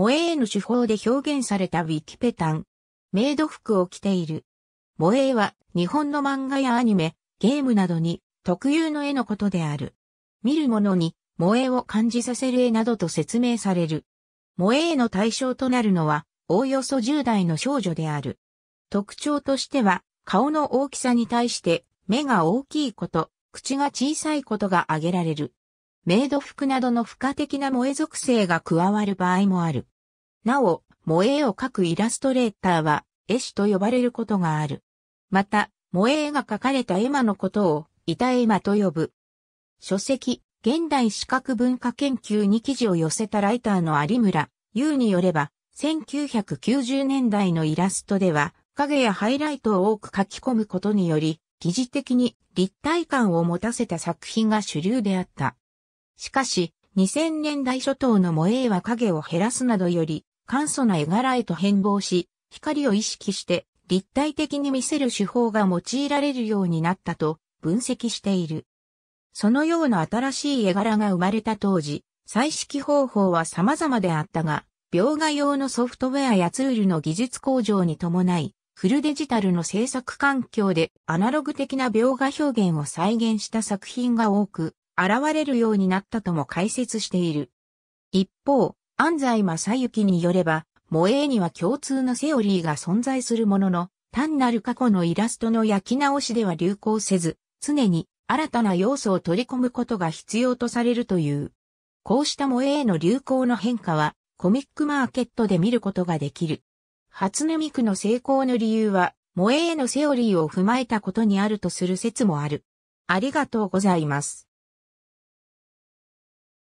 萌えの手法で表現されたウィキペタン。メイド服を着ている。萌えは日本の漫画やアニメ、ゲームなどに特有の絵のことである。見る者に萌えを感じさせる絵などと説明される。萌えの対象となるのはおおよそ10代の少女である。特徴としては顔の大きさに対して目が大きいこと、口が小さいことが挙げられる。メイド服などの付加的な萌え属性が加わる場合もある。なお、萌え絵を描くイラストレーターは、絵師と呼ばれることがある。また、萌え絵が描かれた絵馬のことを、板絵馬と呼ぶ。書籍、現代視覚文化研究に記事を寄せたライターの有村優によれば、1990年代のイラストでは、影やハイライトを多く書き込むことにより、疑似的に立体感を持たせた作品が主流であった。しかし、2000年代初頭の萌えは影を減らすなどより、簡素な絵柄へと変貌し、光を意識して立体的に見せる手法が用いられるようになったと分析している。そのような新しい絵柄が生まれた当時、彩色方法は様々であったが、描画用のソフトウェアやツールの技術向上に伴い、フルデジタルの制作環境でアナログ的な描画表現を再現した作品が多く、現れるようになったとも解説している。一方、安西正幸によれば、萌えには共通のセオリーが存在するものの、単なる過去のイラストの焼き直しでは流行せず、常に新たな要素を取り込むことが必要とされるという。こうした萌えの流行の変化は、コミックマーケットで見ることができる。初音ミクの成功の理由は、萌えへのセオリーを踏まえたことにあるとする説もある。ありがとうございます。